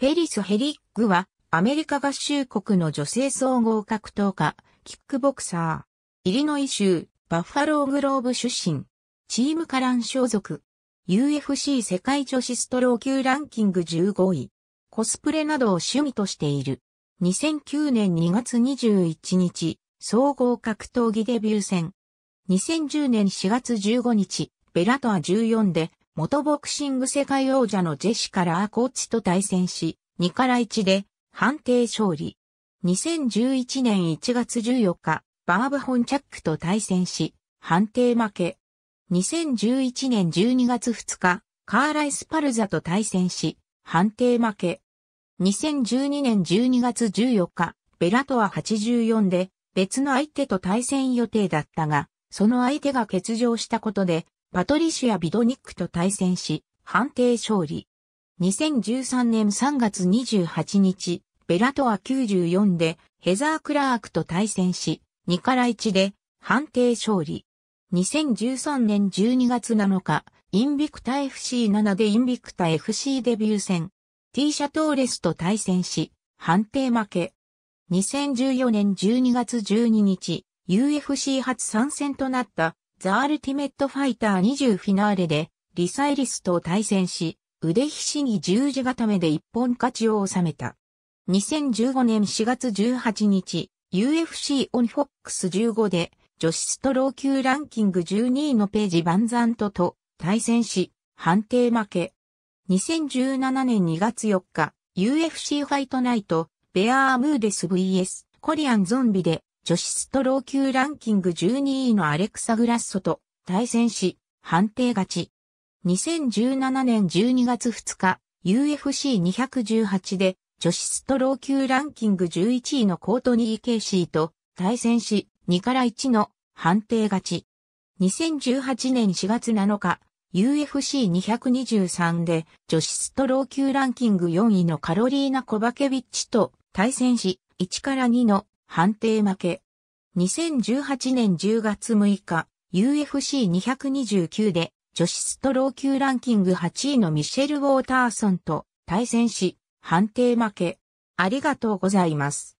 フェリス・ヘリッグは、アメリカ合衆国の女性総合格闘家、キックボクサー。イリノイ州、バッファローグローブ出身。チームカラン所属。UFC 世界女子ストロー級ランキング15位。コスプレなどを趣味としている。2009年2月21日、総合格闘技デビュー戦。2010年4月15日、ベラトア14で元ボクシング世界王者のジェシカ・ラーコーチと対戦し、2から1で判定勝利。2011年1月14日、バーブ・ホンチャックと対戦し、判定負け。2011年12月2日、カーライス・パルザと対戦し、判定負け。2012年12月14日、ベラトア84で別の相手と対戦予定だったが、その相手が欠場したことでパトリシア・ビドニックと対戦し、判定勝利。2013年3月28日、ベラトア94でヘザー・クラークと対戦し、2から1で判定勝利。2013年12月7日、インビクタ FC7 でインビクタ FC デビュー戦、T シャトーレスと対戦し、判定負け。2014年12月12日、UFC 初参戦となったザ・アルティメット・ファイター20フィナーレで、リサイリスと対戦し、腕ひしぎ十字固めで一本勝ちを収めた。2015年4月18日、UFC オンフォックス15で、女子ストロー級ランキング12位のページ・バンザントと対戦し、判定負け。2017年2月4日、UFC ファイトナイト、ベアームーデス VS コリアンゾンビで女子ストロー級ランキング12位のアレクサ・グラッソと対戦し、判定勝ち。2017年12月2日、UFC218 で女子ストロー級ランキング11位のコートニー・ケイシーと対戦し、2から1の判定勝ち。2018年4月7日、UFC223 で女子ストロー級ランキング4位のカロリーナ・コバケビッチと対戦し、1から2の判定負け。2018年10月6日、UFC229 で女子ストロー級ランキング8位のミシェル・ウォーターソンと対戦し、判定負け。ありがとうございます。